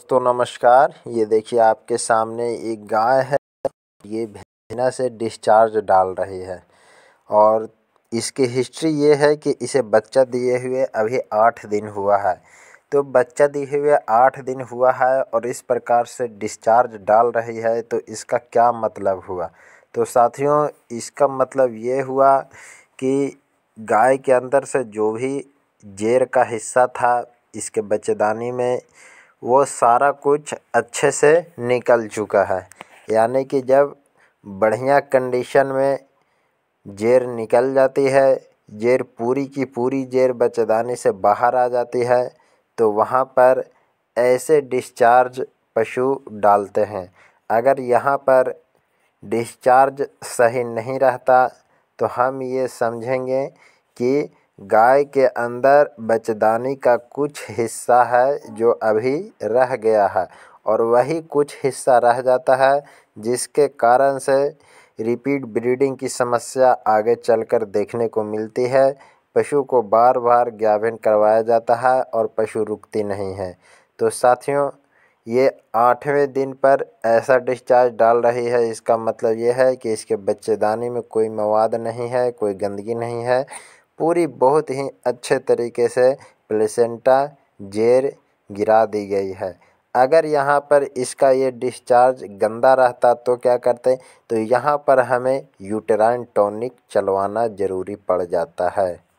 दोस्तों नमस्कार ये देखिए आपके सामने एक गाय है ये भेजना से डिस्चार्ज डाल रही है और इसकी हिस्ट्री ये है कि इसे बच्चा दिए हुए अभी आठ दिन हुआ है तो बच्चा दिए हुए आठ दिन हुआ है और इस प्रकार से डिस्चार्ज डाल रही है तो इसका क्या मतलब हुआ तो साथियों इसका मतलब ये हुआ कि गाय के अंदर से जो भी जेर का हिस्सा था इसके बच्चेदानी में वो सारा कुछ अच्छे से निकल चुका है यानी कि जब बढ़िया कंडीशन में जेर निकल जाती है जेर पूरी की पूरी जेर बच्चेदानी से बाहर आ जाती है तो वहाँ पर ऐसे डिस्चार्ज पशु डालते हैं अगर यहाँ पर डिस्चार्ज सही नहीं रहता तो हम ये समझेंगे कि गाय के अंदर बचदानी का कुछ हिस्सा है जो अभी रह गया है और वही कुछ हिस्सा रह जाता है जिसके कारण से रिपीट ब्रीडिंग की समस्या आगे चलकर देखने को मिलती है पशु को बार बार ज्ञापन करवाया जाता है और पशु रुकती नहीं है तो साथियों ये आठवें दिन पर ऐसा डिस्चार्ज डाल रही है इसका मतलब ये है कि इसके बच्चेदानी में कोई मवाद नहीं है कोई गंदगी नहीं है पूरी बहुत ही अच्छे तरीके से प्लेसेंटा जेर गिरा दी गई है अगर यहाँ पर इसका ये डिस्चार्ज गंदा रहता तो क्या करते तो यहाँ पर हमें यूटेराइन टॉनिक चलवाना ज़रूरी पड़ जाता है